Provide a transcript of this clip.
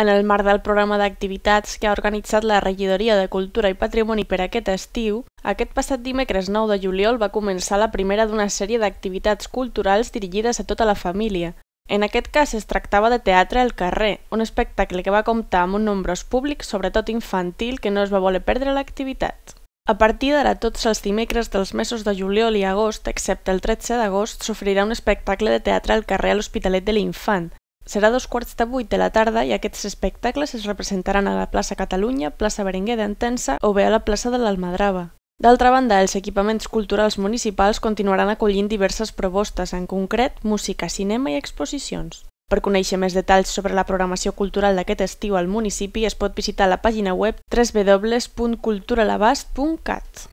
En el marc del programa d'activitats que ha organitzat la Regidoria de Cultura i Patrimoni per aquest estiu, aquest passat dimecres 9 de juliol va començar la primera d'una sèrie d'activitats culturals dirigides a tota la família. En aquest cas es tractava de Teatre al carrer, un espectacle que va comptar amb un nombrós públic, sobretot infantil, que no es va voler perdre l'activitat. A partir d'ara, tots els dimecres dels mesos de juliol i agost, excepte el 13 d'agost, s'oferirà un espectacle de teatre al carrer a l'Hospitalet de l'Infant, Serà dos quarts de vuit de la tarda i aquests espectacles es representaran a la plaça Catalunya, plaça Berenguer d'Entensa o bé a la plaça de l'Almadrava. D'altra banda, els equipaments culturals municipals continuaran acollint diverses propostes, en concret música, cinema i exposicions. Per conèixer més detalls sobre la programació cultural d'aquest estiu al municipi es pot visitar la pàgina web www.culturalabast.cat.